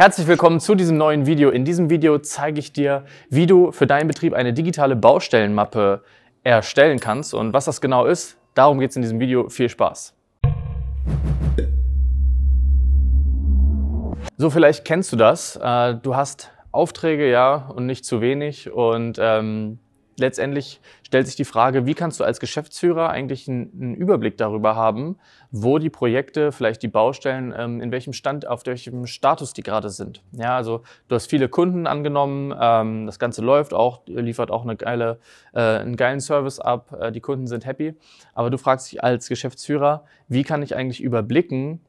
Herzlich willkommen zu diesem neuen Video. In diesem Video zeige ich dir, wie du für deinen Betrieb eine digitale Baustellenmappe erstellen kannst und was das genau ist. Darum geht es in diesem Video. Viel Spaß! So, vielleicht kennst du das. Äh, du hast Aufträge, ja, und nicht zu wenig und ähm, letztendlich stellt sich die Frage, wie kannst du als Geschäftsführer eigentlich einen, Überblick darüber haben, wo die Projekte, vielleicht die Baustellen, ähm, in welchem Stand, auf welchem Status die gerade sind. Ja, also du hast viele Kunden angenommen, ähm, das Ganze läuft auch, liefert auch eine geile, äh, einen geilen Service ab, äh, die Kunden sind happy. Aber du fragst dich als Geschäftsführer, wie kann ich eigentlich überblicken,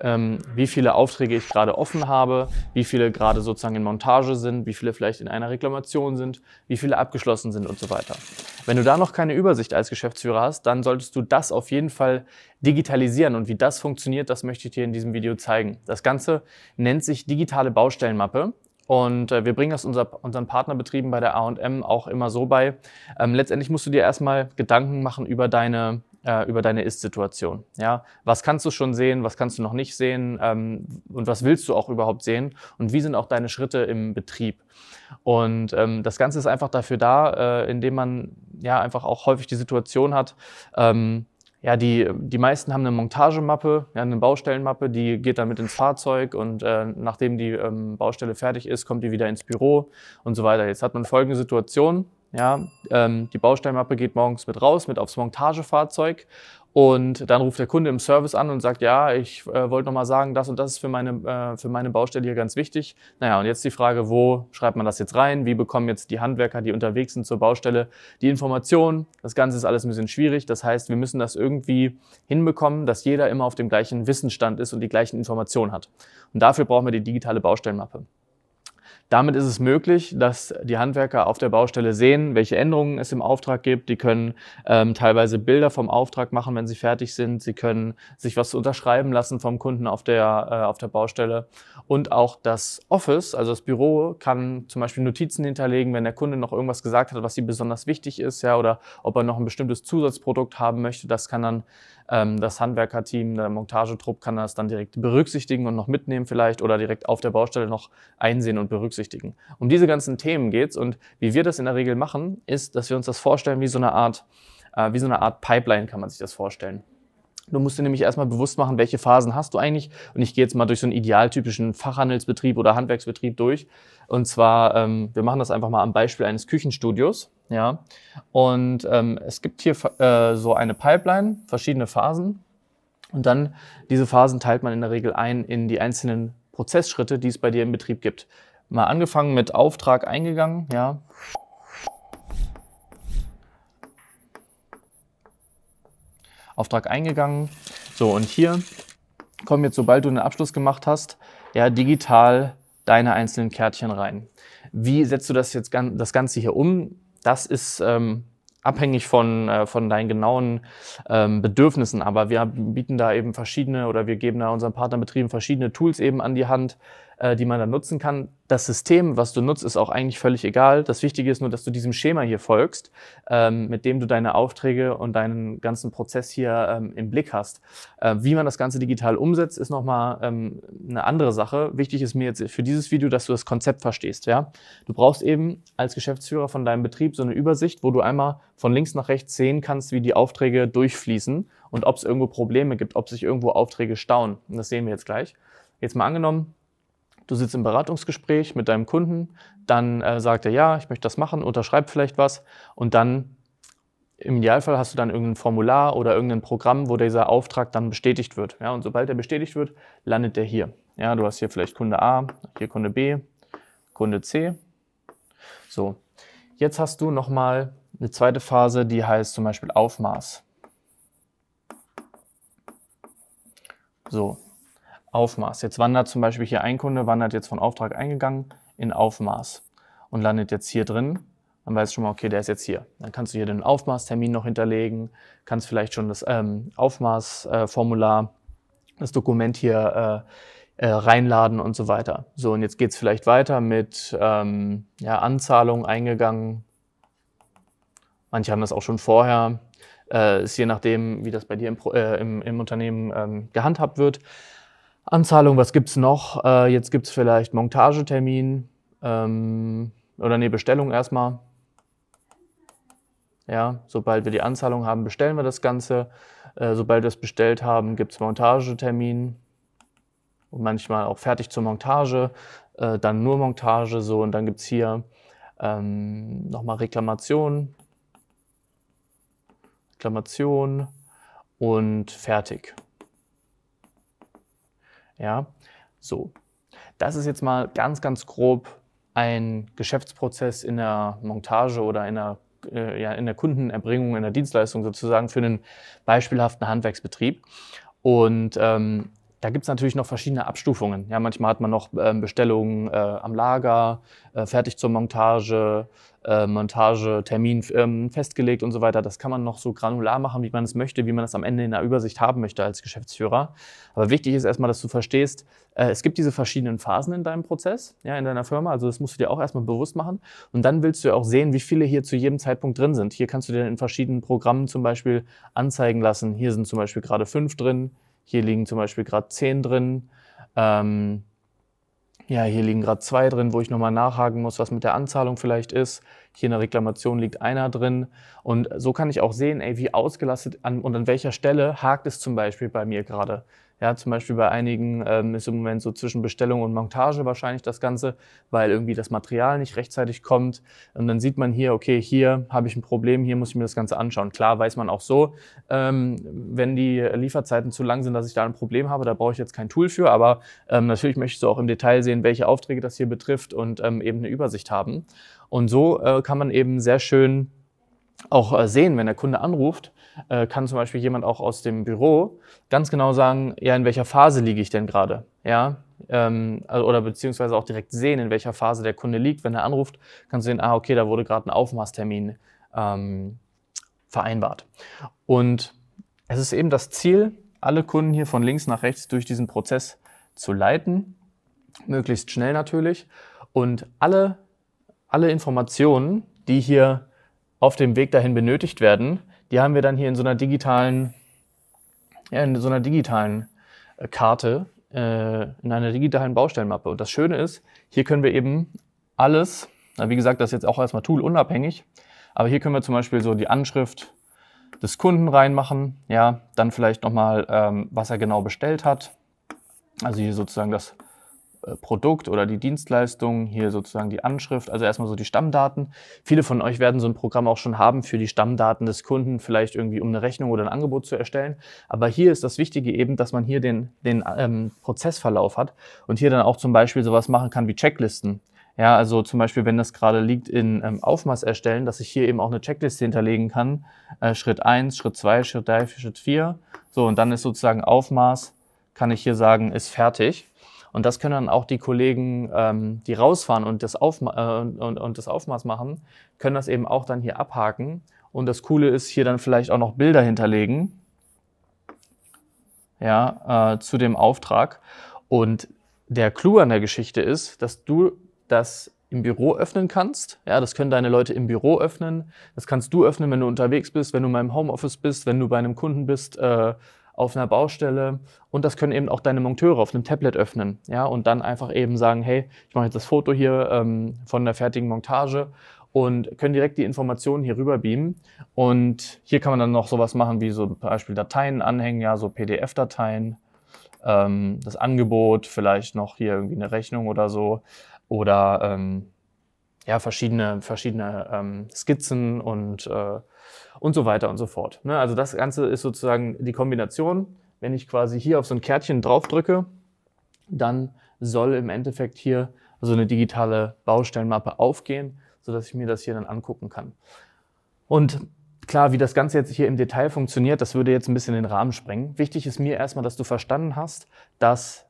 ähm, wie viele Aufträge ich gerade offen habe, wie viele gerade sozusagen in Montage sind, wie viele vielleicht in einer Reklamation sind, wie viele abgeschlossen sind und so weiter. Wenn du da noch keine Übersicht als Geschäftsführer hast, dann solltest du das auf jeden Fall digitalisieren und wie das funktioniert, das möchte ich dir in diesem Video zeigen. Das Ganze nennt sich digitale Baustellenmappe und äh, wir bringen das unser, unseren Partnerbetrieben bei der AM auch immer so bei. Ähm, letztendlich musst du dir erstmal Gedanken machen über deine äh, über deine Ist-Situation. Ja? Was kannst du schon sehen, was kannst du noch nicht sehen ähm, und was willst du auch überhaupt sehen und wie sind auch deine Schritte im Betrieb. Und ähm, das Ganze ist einfach dafür da, äh, indem man ja einfach auch häufig die Situation hat, ähm, ja, die, die meisten haben eine Montagemappe, ja, eine Baustellenmappe, die geht dann mit ins Fahrzeug und äh, nachdem die ähm, Baustelle fertig ist, kommt die wieder ins Büro und so weiter. Jetzt hat man folgende Situation. Ja, ähm, die Bausteinmappe geht morgens mit raus, mit aufs Montagefahrzeug. Und dann ruft der Kunde im Service an und sagt, ja, ich äh, wollte nochmal sagen, das und das ist für meine, äh, für meine Baustelle hier ganz wichtig. Naja, und jetzt die Frage, wo schreibt man das jetzt rein? Wie bekommen jetzt die Handwerker, die unterwegs sind zur Baustelle, die Information? Das Ganze ist alles ein bisschen schwierig. Das heißt, wir müssen das irgendwie hinbekommen, dass jeder immer auf dem gleichen Wissensstand ist und die gleichen Informationen hat. Und dafür brauchen wir die digitale Baustellenmappe. Damit ist es möglich, dass die Handwerker auf der Baustelle sehen, welche Änderungen es im Auftrag gibt. Die können ähm, teilweise Bilder vom Auftrag machen, wenn sie fertig sind. Sie können sich was unterschreiben lassen vom Kunden auf der, äh, auf der Baustelle. Und auch das Office, also das Büro, kann zum Beispiel Notizen hinterlegen, wenn der Kunde noch irgendwas gesagt hat, was ihm besonders wichtig ist, ja, oder ob er noch ein bestimmtes Zusatzprodukt haben möchte. Das kann dann ähm, das Handwerkerteam, der Montagetrupp kann das dann direkt berücksichtigen und noch mitnehmen vielleicht oder direkt auf der Baustelle noch einsehen und berücksichtigen. Um diese ganzen Themen geht's und wie wir das in der Regel machen, ist, dass wir uns das vorstellen wie so eine Art, äh, wie so eine Art Pipeline kann man sich das vorstellen. Du musst dir nämlich erstmal bewusst machen, welche Phasen hast du eigentlich. Und ich gehe jetzt mal durch so einen idealtypischen Fachhandelsbetrieb oder Handwerksbetrieb durch. Und zwar, ähm, wir machen das einfach mal am Beispiel eines Küchenstudios. Ja, und ähm, es gibt hier äh, so eine Pipeline, verschiedene Phasen. Und dann diese Phasen teilt man in der Regel ein in die einzelnen Prozessschritte, die es bei dir im Betrieb gibt. Mal angefangen mit Auftrag eingegangen, ja. Auftrag eingegangen. So, und hier kommen jetzt, sobald du einen Abschluss gemacht hast, ja, digital deine einzelnen Kärtchen rein. Wie setzt du das jetzt das Ganze hier um? das ist ähm, abhängig von, äh, von deinen genauen ähm, Bedürfnissen. Aber wir bieten da eben verschiedene oder wir geben da unseren Partnerbetrieben verschiedene Tools eben an die Hand, äh, die man dann nutzen kann. Das System, was du nutzt, ist auch eigentlich völlig egal. Das Wichtige ist nur, dass du diesem Schema hier folgst, ähm, mit dem du deine Aufträge und deinen ganzen Prozess hier ähm, im Blick hast. Äh, wie man das Ganze digital umsetzt, ist nochmal ähm, eine andere Sache. Wichtig ist mir jetzt für dieses Video, dass du das Konzept verstehst. Ja? Du brauchst eben als Geschäftsführer von deinem Betrieb so eine Übersicht, wo du einmal von links nach rechts sehen kannst, wie die Aufträge durchfließen und ob es irgendwo Probleme gibt, ob sich irgendwo Aufträge stauen. Und das sehen wir jetzt gleich. Jetzt mal angenommen, Du sitzt im Beratungsgespräch mit deinem Kunden, dann äh, sagt er, ja, ich möchte das machen, unterschreibt vielleicht was und dann im Idealfall hast du dann irgendein Formular oder irgendein Programm, wo dieser Auftrag dann bestätigt wird. Ja, und sobald er bestätigt wird, landet der hier. Ja, du hast hier vielleicht Kunde A, hier Kunde B, Kunde C. So, jetzt hast du nochmal eine zweite Phase, die heißt zum Beispiel Aufmaß. So, Aufmaß. Jetzt wandert zum Beispiel hier ein Kunde, wandert jetzt von Auftrag eingegangen in Aufmaß und landet jetzt hier drin. Dann weißt du schon mal, okay, der ist jetzt hier. Dann kannst du hier den Aufmaßtermin noch hinterlegen, kannst vielleicht schon das ähm, Aufmaßformular, äh, das Dokument hier äh, äh, reinladen und so weiter. So, und jetzt geht es vielleicht weiter mit ähm, ja, Anzahlung eingegangen. Manche haben das auch schon vorher. Äh, ist je nachdem, wie das bei dir im, äh, im, im Unternehmen ähm, gehandhabt wird. Anzahlung, was gibt es noch? Äh, jetzt es vielleicht Montagetermin ähm, oder nee, Bestellung erstmal. Ja, sobald wir die Anzahlung haben, bestellen wir das Ganze. Äh, sobald wir es bestellt haben, gibt es Montagetermin und manchmal auch fertig zur Montage, äh, dann nur Montage so und dann gibt es hier ähm, nochmal Reklamation, Reklamation und fertig. Ja, so. Das ist jetzt mal ganz, ganz grob ein Geschäftsprozess in der Montage oder in der, äh, ja, in der Kundenerbringung, in der Dienstleistung sozusagen für einen beispielhaften Handwerksbetrieb. Und ähm, da gibt es natürlich noch verschiedene Abstufungen. Ja, manchmal hat man noch ähm, Bestellungen äh, am Lager, äh, fertig zur Montage, äh, Montage, Termin ähm, festgelegt und so weiter. Das kann man noch so granular machen, wie man es möchte, wie man es am Ende in der Übersicht haben möchte als Geschäftsführer. Aber wichtig ist erstmal, dass du verstehst, äh, es gibt diese verschiedenen Phasen in deinem Prozess, ja, in deiner Firma. Also das musst du dir auch erstmal bewusst machen. Und dann willst du auch sehen, wie viele hier zu jedem Zeitpunkt drin sind. Hier kannst du dir in verschiedenen Programmen zum Beispiel anzeigen lassen. Hier sind zum Beispiel gerade fünf drin hier liegen zum Beispiel gerade 10 drin. Ähm, ja, hier liegen gerade zwei drin, wo ich nochmal nachhaken muss, was mit der Anzahlung vielleicht ist. Hier in der Reklamation liegt einer drin. Und so kann ich auch sehen, ey, wie ausgelastet an, und an welcher Stelle hakt es zum Beispiel bei mir gerade. Ja, zum Beispiel bei einigen ähm, ist im Moment so zwischen Bestellung und Montage wahrscheinlich das Ganze, weil irgendwie das Material nicht rechtzeitig kommt. Und dann sieht man hier, okay, hier habe ich ein Problem, hier muss ich mir das Ganze anschauen. Klar weiß man auch so, ähm, wenn die Lieferzeiten zu lang sind, dass ich da ein Problem habe, da brauche ich jetzt kein Tool für. Aber ähm, natürlich möchtest du auch im Detail sehen, welche Aufträge das hier betrifft und ähm, eben eine Übersicht haben. Und so äh, kann man eben sehr schön auch äh, sehen, wenn der Kunde anruft, äh, kann zum Beispiel jemand auch aus dem Büro ganz genau sagen, ja, in welcher Phase liege ich denn gerade? Ja, ähm, also, oder beziehungsweise auch direkt sehen, in welcher Phase der Kunde liegt. Wenn er anruft, kannst du sehen, ah, okay, da wurde gerade ein Aufmaßtermin ähm, vereinbart. Und es ist eben das Ziel, alle Kunden hier von links nach rechts durch diesen Prozess zu leiten, möglichst schnell natürlich. Und alle, alle Informationen, die hier auf dem Weg dahin benötigt werden, die haben wir dann hier in so einer digitalen, ja, in so einer digitalen äh, Karte, äh, in einer digitalen Baustellenmappe. Und das Schöne ist, hier können wir eben alles, wie gesagt, das ist jetzt auch erstmal toolunabhängig, aber hier können wir zum Beispiel so die Anschrift des Kunden reinmachen, ja, dann vielleicht nochmal, ähm, was er genau bestellt hat, also hier sozusagen das äh, Produkt oder die Dienstleistung, hier sozusagen die Anschrift, also erstmal so die Stammdaten. Viele von euch werden so ein Programm auch schon haben für die Stammdaten des Kunden, vielleicht irgendwie um eine Rechnung oder ein Angebot zu erstellen. Aber hier ist das Wichtige eben, dass man hier den, den ähm, Prozessverlauf hat und hier dann auch zum Beispiel sowas machen kann wie Checklisten. Ja, also zum Beispiel, wenn das gerade liegt in ähm, Aufmaß erstellen, dass ich hier eben auch eine Checkliste hinterlegen kann. Äh, Schritt 1, Schritt 2, Schritt 3, Schritt 4. So, und dann ist sozusagen Aufmaß, kann ich hier sagen, ist fertig. Und das können dann auch die Kollegen, ähm, die rausfahren und das, Aufma äh, und, und das Aufmaß machen, können das eben auch dann hier abhaken. Und das Coole ist, hier dann vielleicht auch noch Bilder hinterlegen ja, äh, zu dem Auftrag. Und der Clou an der Geschichte ist, dass du das im Büro öffnen kannst. Ja, das können deine Leute im Büro öffnen. Das kannst du öffnen, wenn du unterwegs bist, wenn du mal im Homeoffice bist, wenn du bei einem Kunden bist, äh, auf einer Baustelle und das können eben auch deine Monteure auf einem Tablet öffnen, ja, und dann einfach eben sagen, hey, ich mache jetzt das Foto hier ähm, von der fertigen Montage und können direkt die Informationen hier rüber beamen. Und hier kann man dann noch sowas machen, wie so zum Beispiel Dateien anhängen, ja, so PDF-Dateien, ähm, das Angebot, vielleicht noch hier irgendwie eine Rechnung oder so oder ähm, ja, verschiedene, verschiedene ähm, Skizzen und, äh, und so weiter und so fort. Ne? Also das Ganze ist sozusagen die Kombination. Wenn ich quasi hier auf so ein Kärtchen drauf drücke, dann soll im Endeffekt hier so eine digitale Baustellenmappe aufgehen, sodass ich mir das hier dann angucken kann. Und klar, wie das Ganze jetzt hier im Detail funktioniert, das würde jetzt ein bisschen den Rahmen sprengen. Wichtig ist mir erstmal, dass du verstanden hast, dass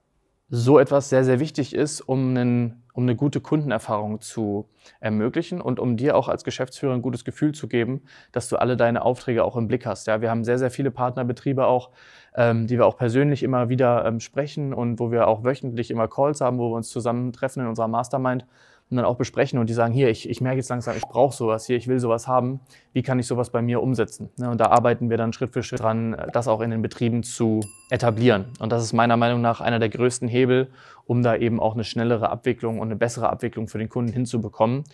so etwas sehr, sehr wichtig ist, um einen um eine gute Kundenerfahrung zu ermöglichen und um dir auch als Geschäftsführer ein gutes Gefühl zu geben, dass du alle deine Aufträge auch im Blick hast. Ja, wir haben sehr, sehr viele Partnerbetriebe auch, ähm, die wir auch persönlich immer wieder ähm, sprechen und wo wir auch wöchentlich immer Calls haben, wo wir uns zusammentreffen in unserer Mastermind und dann auch besprechen und die sagen, hier, ich, ich merke jetzt langsam, ich brauche sowas hier, ich will sowas haben, wie kann ich sowas bei mir umsetzen? Ne, und da arbeiten wir dann Schritt für Schritt dran, das auch in den Betrieben zu etablieren. Und das ist meiner Meinung nach einer der größten Hebel, um da eben auch eine schnellere Abwicklung und eine bessere Abwicklung für den Kunden hinzubekommen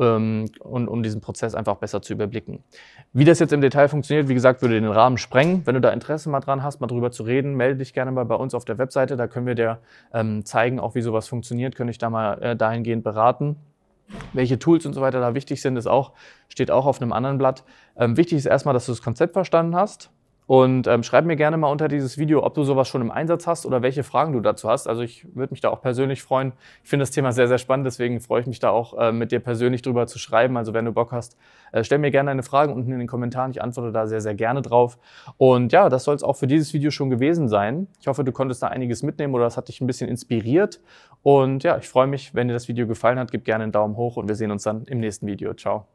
ähm, und um diesen Prozess einfach besser zu überblicken. Wie das jetzt im Detail funktioniert, wie gesagt, würde den Rahmen sprengen. Wenn du da Interesse mal dran hast, mal drüber zu reden, melde dich gerne mal bei uns auf der Webseite. Da können wir dir ähm, zeigen, auch wie sowas funktioniert, können dich da mal äh, dahingehend beraten. Welche Tools und so weiter da wichtig sind, ist auch, steht auch auf einem anderen Blatt. Ähm, wichtig ist erstmal, dass du das Konzept verstanden hast und ähm, schreib mir gerne mal unter dieses Video, ob du sowas schon im Einsatz hast oder welche Fragen du dazu hast. Also ich würde mich da auch persönlich freuen. Ich finde das Thema sehr, sehr spannend, deswegen freue ich mich da auch äh, mit dir persönlich drüber zu schreiben. Also wenn du Bock hast, äh, stell mir gerne deine Fragen unten in den Kommentaren. Ich antworte da sehr, sehr gerne drauf. Und ja, das soll es auch für dieses Video schon gewesen sein. Ich hoffe, du konntest da einiges mitnehmen oder das hat dich ein bisschen inspiriert. Und ja, ich freue mich, wenn dir das Video gefallen hat. Gib gerne einen Daumen hoch und wir sehen uns dann im nächsten Video. Ciao.